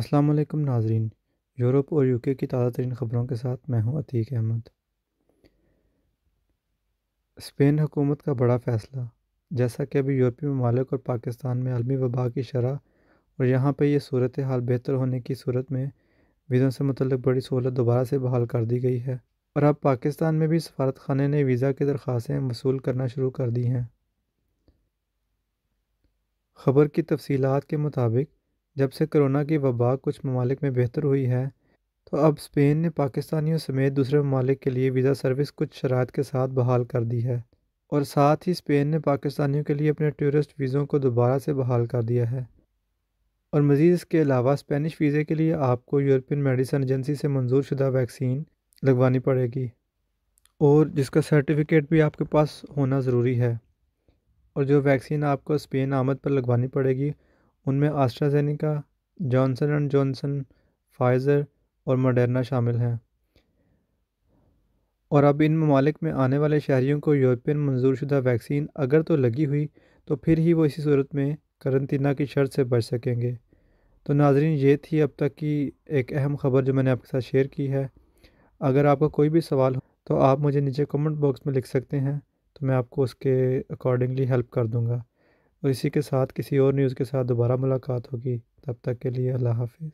अस्सलाम वालेकुम नाजरीन यूरोप और यूके की ताज़ा तरीन ख़बरों के साथ मैं हूं अतीक अहमद स्पेन हुकूमत का बड़ा फ़ैसला जैसा कि अभी यूरोपीय ममालिक और पाकिस्तान में आलमी वबा की शरह और यहाँ पर यह सूरत हाल बेहतर होने की सूरत में वीज़ों से मतलब बड़ी सहूलत दोबारा से बहाल कर दी गई है और अब पाकिस्तान में भी सफारत खाने ने वीज़ा की दरख्वास्तें वसूल करना शुरू कर दी हैं खबर की तफसीत के मुताबिक जब से कोरोना की वबा कुछ ममालिक में बेहतर हुई है तो अब स्पेन ने पाकिस्तानियों समेत दूसरे ममालिक के लिए वीज़ा सर्विस कुछ शरात के साथ बहाल कर दी है और साथ ही स्पेन ने पाकिस्तानियों के लिए अपने टूरिस्ट वीज़ों को दोबारा से बहाल कर दिया है और मज़ीद इसके अलावा स्पेनिश वीज़े के लिए आपको यूरोपियन मेडिसन एजेंसी से मंजूर शुदा वैक्सीन लगवानी पड़ेगी और जिसका सर्टिफिकेट भी आपके पास होना ज़रूरी है और जो वैक्सीन आपको स्पेन आमद पर लगवानी पड़ेगी उनमें AstraZeneca Johnson and Johnson Pfizer और मॉडर्ना शामिल हैं और अब इन ममालिक में आने वाले शहरीों को यूरोपियन मंजूरशुदा वैक्सीन अगर तो लगी हुई तो फिर ही वो इसी सूरत में करंतना की शर्त से बच सकेंगे तो नाजरीन ये थी अब तक की एक अहम ख़बर जो मैंने आपके साथ शेयर की है अगर आपका कोई भी सवाल हो तो आप मुझे नीचे कमेंट बॉक्स में लिख सकते हैं तो मैं आपको उसके अकॉर्डिंगली हेल्प कर दूँगा और इसी के साथ किसी और न्यूज़ के साथ दोबारा मुलाकात होगी तब तक के लिए अल्लाह हाफिज़